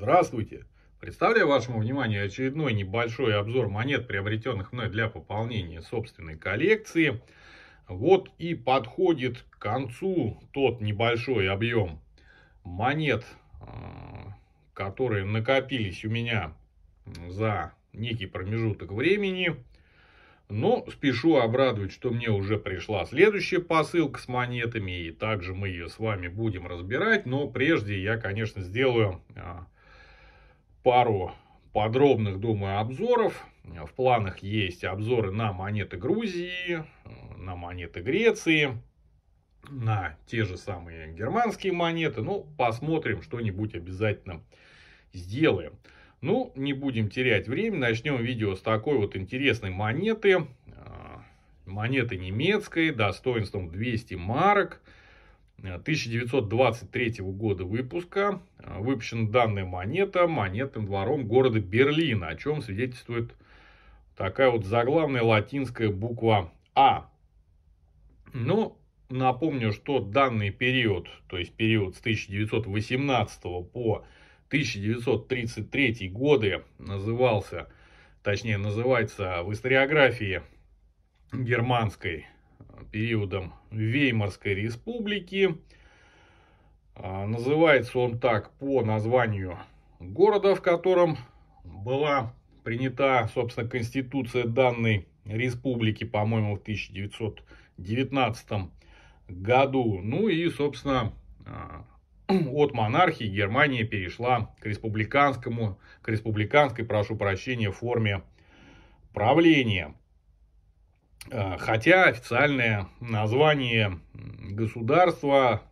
Здравствуйте! Представляю вашему вниманию очередной небольшой обзор монет, приобретенных мной для пополнения собственной коллекции. Вот и подходит к концу тот небольшой объем монет, а, которые накопились у меня за некий промежуток времени. Но спешу обрадовать, что мне уже пришла следующая посылка с монетами, и также мы ее с вами будем разбирать. Но прежде я, конечно, сделаю а, пару подробных, думаю, обзоров. В планах есть обзоры на монеты Грузии, на монеты Греции, на те же самые германские монеты. Ну, посмотрим, что-нибудь обязательно сделаем. Ну, не будем терять время, начнем видео с такой вот интересной монеты. А, монеты немецкой, достоинством 200 марок. 1923 э, года выпуска. Э, выпущена данная монета монетным двором города Берлина, о чем свидетельствует такая вот заглавная латинская буква А. Ну, напомню, что данный период, то есть период с 1918 по 1933 годы назывался, точнее называется в историографии германской периодом Веймарской республики. А, называется он так по названию города, в котором была принята, собственно, конституция данной республики, по-моему, в 1919 году. Ну и, собственно, а, от монархии Германия перешла к республиканскому, к республиканской, прошу прощения, форме правления. Э, хотя официальное название государства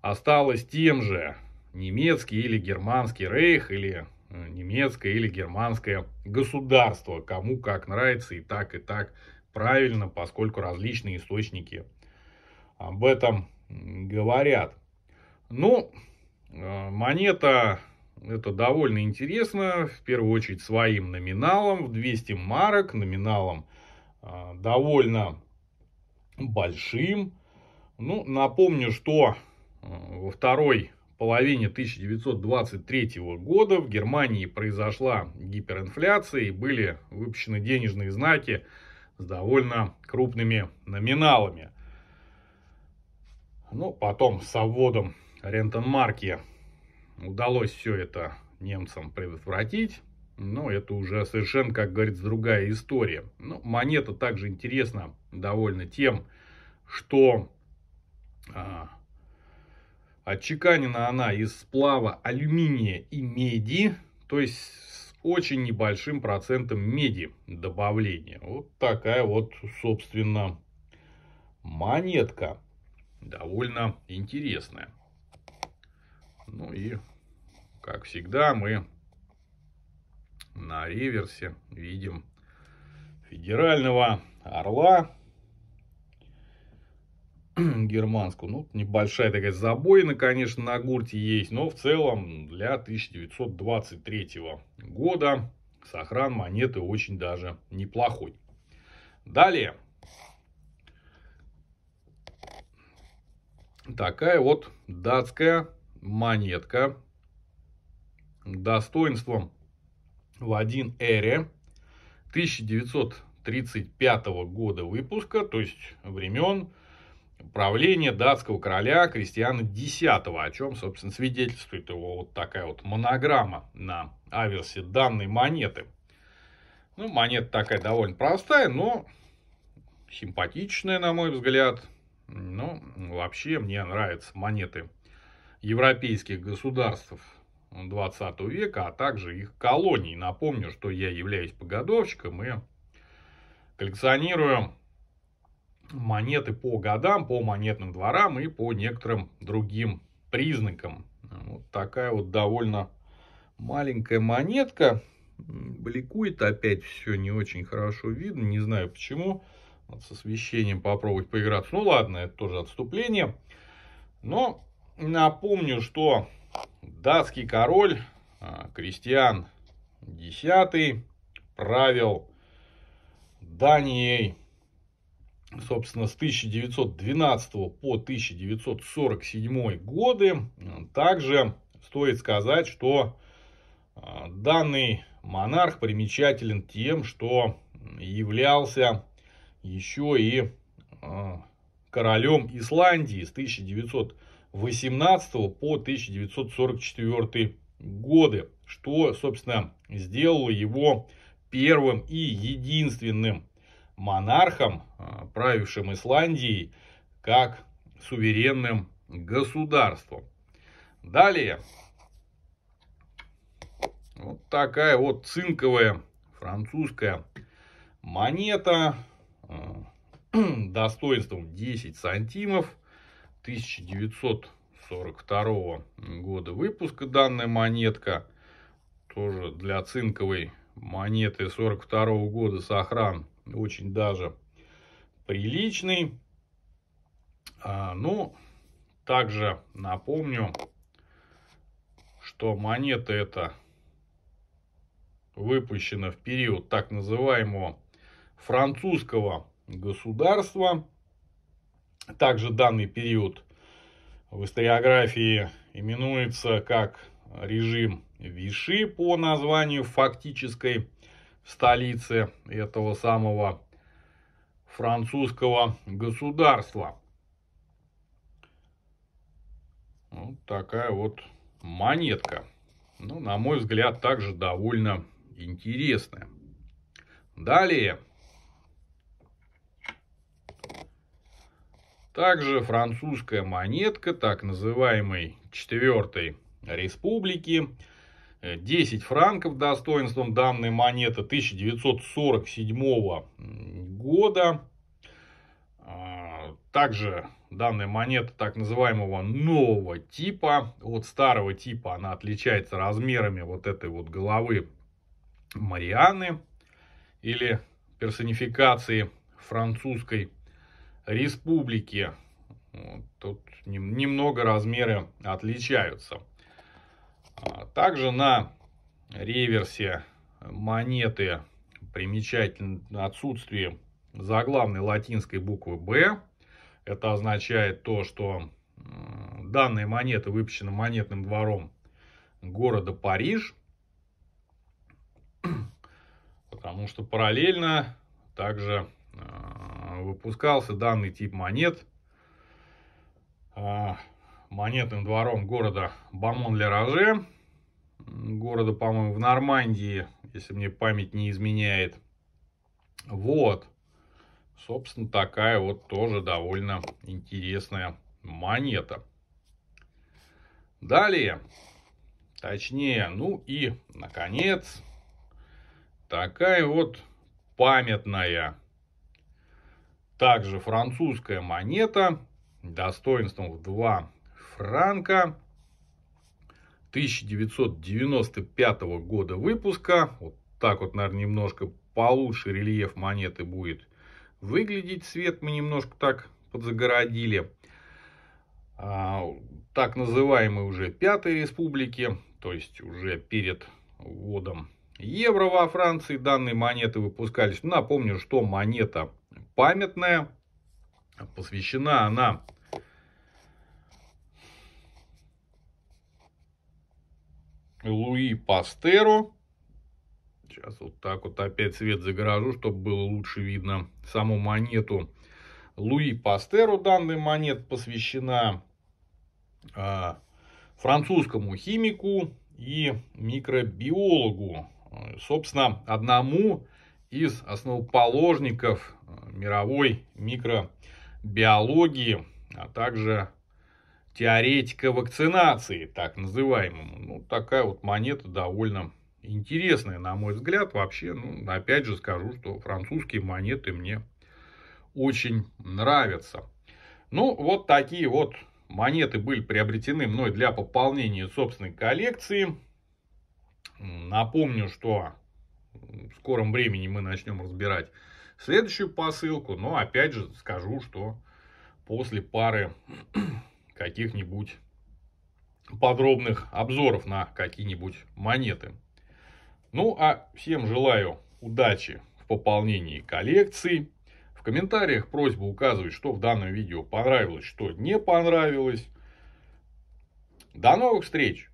осталось тем же. Немецкий или германский рейх, или э, немецкое или германское государство. Кому как нравится и так, и так правильно, поскольку различные источники об этом говорят. Ну, э, монета это довольно интересно, в первую очередь своим номиналом в 200 марок, номиналом а, довольно большим. Ну, напомню, что а, во второй половине 1923 года в Германии произошла гиперинфляция и были выпущены денежные знаки с довольно крупными номиналами. Ну, потом с обводом Рентенмарки удалось все это немцам предотвратить но ну, это уже совершенно, как говорится, другая история. Но ну, монета также интересна довольно тем, что а, отчеканена она из сплава алюминия и меди, то есть с очень небольшим процентом меди добавления. Вот такая вот, собственно, монетка. Довольно интересная. Ну и, как всегда, мы на реверсе видим федерального орла германскую. Ну, небольшая такая забоина, конечно, на гурте есть, но в целом для 1923 года сохран монеты очень даже неплохой. Далее. Такая вот датская монетка достоинством Ладин Эре 1935 года выпуска, то есть времен правления датского короля Кристиана X, о чем, собственно, свидетельствует его вот такая вот монограмма на аверсе данной монеты. Ну, монета такая довольно простая, но симпатичная, на мой взгляд. Ну, вообще мне нравятся монеты европейских государств 20 века, а также их колоний. Напомню, что я являюсь погодовщиком и коллекционирую монеты по годам, по монетным дворам и по некоторым другим признакам. Вот такая вот довольно маленькая монетка. Бликует опять все не очень хорошо видно, не знаю почему. Вот с освещением попробовать поиграться. Ну ладно, это тоже отступление. Но напомню, что датский король а, Кристиан X правил Данией, собственно, с 1912 по 1947 годы. Также стоит сказать, что а, данный монарх примечателен тем, что являлся еще и а, королем Исландии с 1900 18 по 1944 годы, что, собственно, сделало его первым и единственным монархом, а, правившим Исландией, как суверенным государством. Далее, вот такая вот цинковая французская монета а, достоинством 10 сантимов – 1942 года выпуска данная монетка. Тоже для цинковой монеты 42 года сохран очень даже приличный. А, ну, также напомню, что монета эта выпущена в период так называемого французского государства. Также данный период в историографии именуется как режим Виши по названию фактической столицы этого самого французского государства. Вот ну, такая вот монетка. Ну, на мой взгляд, также довольно интересная. Далее Также французская монетка так называемой четвертой республики. 10 э, франков достоинством данной монеты 1947 года. А, также данная монета так называемого нового типа. От старого типа она отличается размерами вот этой вот головы Марианы или персонификации французской республики. Вот, тут немного размеры отличаются. А, также на реверсе монеты примечательно отсутствие заглавной латинской буквы «Б». Это означает то, что данная монета выпущена монетным двором города Париж. Потому что параллельно также а, выпускался данный тип монет а, монетным двором города Бамон-Лераже, ле города, по-моему, в Нормандии, если мне память не изменяет. Вот, собственно, такая вот тоже довольно интересная монета. Далее, точнее, ну и, наконец, такая вот памятная также французская монета достоинством в 2 франка 1995 года выпуска. Вот так вот, наверное, немножко получше рельеф монеты будет выглядеть. Свет мы немножко так подзагородили. А, так называемой уже Пятой Республики, то есть уже перед вводом евро во Франции данные монеты выпускались. Напомню, что монета памятная. Посвящена она Луи Пастеру. Сейчас вот так вот опять свет загоражу, чтобы было лучше видно саму монету. Луи Пастеру данная монета посвящена э, французскому химику и микробиологу. Собственно, одному из основоположников э, мировой микробиологии, а также теоретика вакцинации, так называемому. Ну, такая вот монета довольно интересная, на мой взгляд. Вообще, ну, опять же скажу, что французские монеты мне очень нравятся. Ну, вот такие вот монеты были приобретены мной для пополнения собственной коллекции. Напомню, что в скором времени мы начнем разбирать следующую посылку. Но опять же скажу, что после пары каких-нибудь подробных обзоров на какие-нибудь монеты. Ну, а всем желаю удачи в пополнении коллекции. В комментариях просьба указывать, что в данном видео понравилось, что не понравилось. До новых встреч!